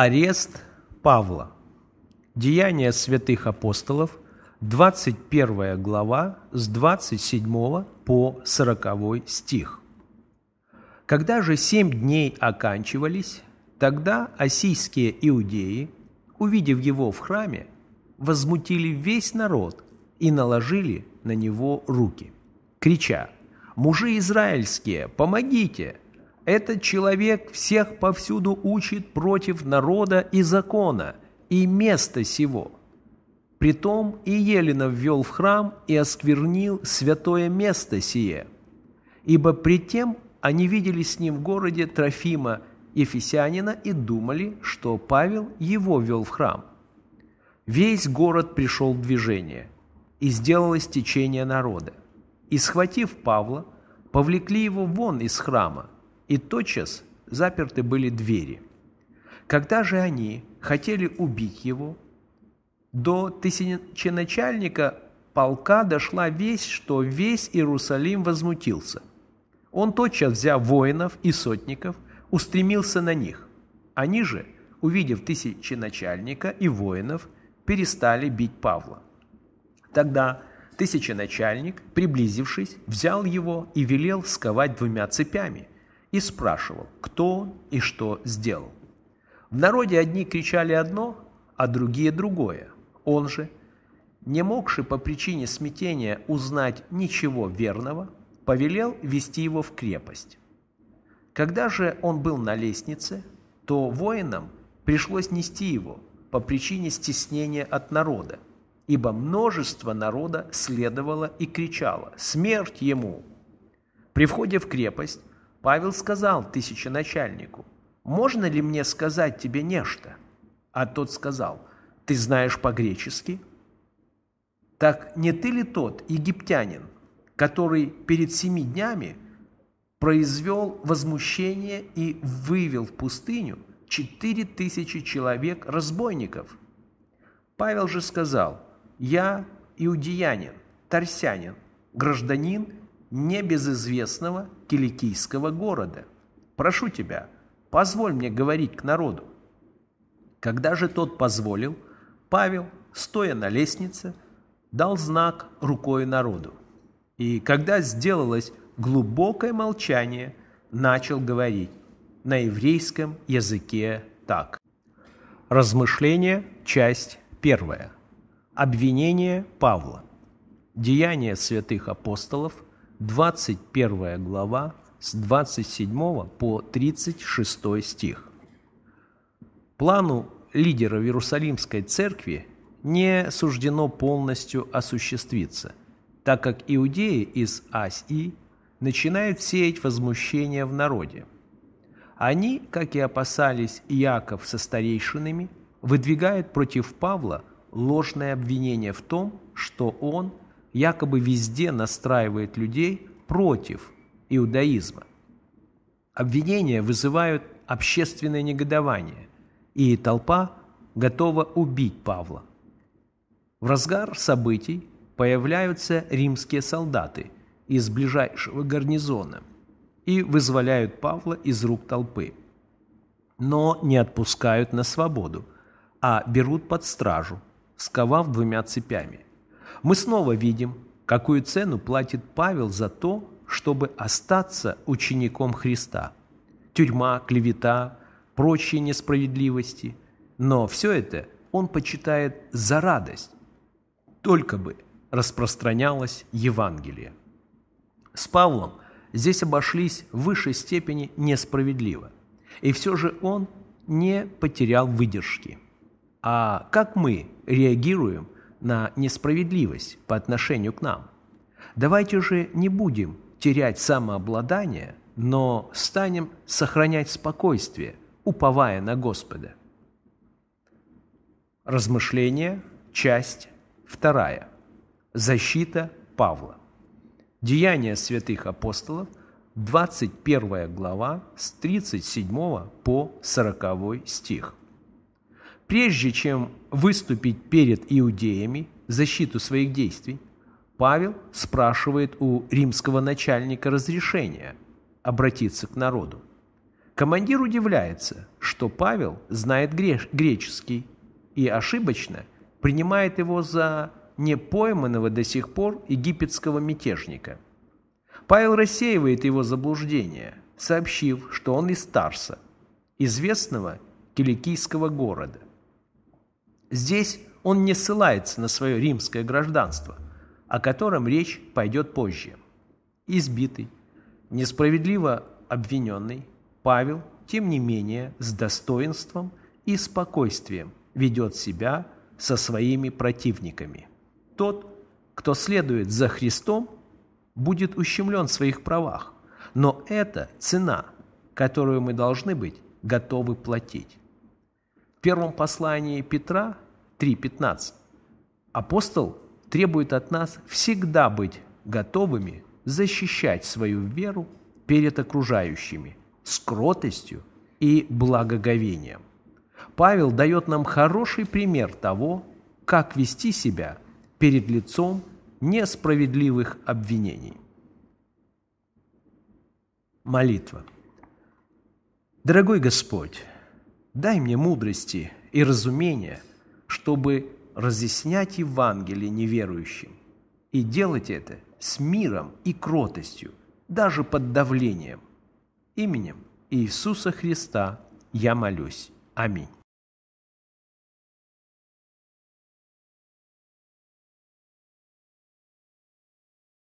Арест Павла. Деяния святых апостолов, 21 глава, с 27 по 40 стих. Когда же семь дней оканчивались, тогда осийские иудеи, увидев его в храме, возмутили весь народ и наложили на него руки, крича «Мужи израильские, помогите!» Этот человек всех повсюду учит против народа и закона, и места сего. Притом и Елена ввел в храм и осквернил святое место сие. Ибо пред тем они видели с ним в городе Трофима Ефесянина и думали, что Павел его вел в храм. Весь город пришел в движение, и сделалось течение народа. И, схватив Павла, повлекли его вон из храма, и тотчас заперты были двери. Когда же они хотели убить его, до тысяченачальника полка дошла весть, что весь Иерусалим возмутился. Он тотчас, взяв воинов и сотников, устремился на них. Они же, увидев тысяченачальника и воинов, перестали бить Павла. Тогда тысяченачальник, приблизившись, взял его и велел сковать двумя цепями – и спрашивал, кто он и что сделал. В народе одни кричали одно, а другие другое. Он же, не могши по причине смятения узнать ничего верного, повелел вести его в крепость. Когда же он был на лестнице, то воинам пришлось нести его по причине стеснения от народа, ибо множество народа следовало и кричало «Смерть ему!». При входе в крепость Павел сказал тысяченачальнику, «Можно ли мне сказать тебе нечто?» А тот сказал, «Ты знаешь по-гречески?» «Так не ты ли тот египтянин, который перед семи днями произвел возмущение и вывел в пустыню четыре тысячи человек-разбойников?» Павел же сказал, «Я иудеянин, тарсянин, гражданин небезызвестного киликийского города. Прошу тебя, позволь мне говорить к народу». Когда же тот позволил, Павел, стоя на лестнице, дал знак рукой народу. И когда сделалось глубокое молчание, начал говорить на еврейском языке так. Размышление, часть первая. Обвинение Павла. Деяния святых апостолов – 21 глава с 27 по 36 стих. Плану лидера Иерусалимской церкви не суждено полностью осуществиться, так как иудеи из ась начинают сеять возмущение в народе. Они, как и опасались Иаков со старейшинами, выдвигают против Павла ложное обвинение в том, что он – якобы везде настраивает людей против иудаизма. Обвинения вызывают общественное негодование, и толпа готова убить Павла. В разгар событий появляются римские солдаты из ближайшего гарнизона и вызволяют Павла из рук толпы, но не отпускают на свободу, а берут под стражу, сковав двумя цепями. Мы снова видим, какую цену платит Павел за то, чтобы остаться учеником Христа. Тюрьма, клевета, прочие несправедливости. Но все это он почитает за радость, только бы распространялось Евангелие. С Павлом здесь обошлись в высшей степени несправедливо. И все же он не потерял выдержки. А как мы реагируем на несправедливость по отношению к нам. Давайте же не будем терять самообладание, но станем сохранять спокойствие, уповая на Господа. Размышление, часть 2. Защита Павла. Деяния святых апостолов, 21 глава, с 37 по 40 стих. Прежде чем выступить перед иудеями в защиту своих действий, Павел спрашивает у римского начальника разрешения обратиться к народу. Командир удивляется, что Павел знает греческий и ошибочно принимает его за непойманного до сих пор египетского мятежника. Павел рассеивает его заблуждение, сообщив, что он из Тарса, известного киликийского города. Здесь он не ссылается на свое римское гражданство, о котором речь пойдет позже. Избитый, несправедливо обвиненный, Павел, тем не менее, с достоинством и спокойствием ведет себя со своими противниками. Тот, кто следует за Христом, будет ущемлен в своих правах, но это цена, которую мы должны быть готовы платить. В первом послании Петра 3.15 апостол требует от нас всегда быть готовыми защищать свою веру перед окружающими с кротостью и благоговением. Павел дает нам хороший пример того, как вести себя перед лицом несправедливых обвинений. Молитва. Дорогой Господь, Дай мне мудрости и разумения, чтобы разъяснять Евангелие неверующим и делать это с миром и кротостью, даже под давлением. Именем Иисуса Христа я молюсь. Аминь.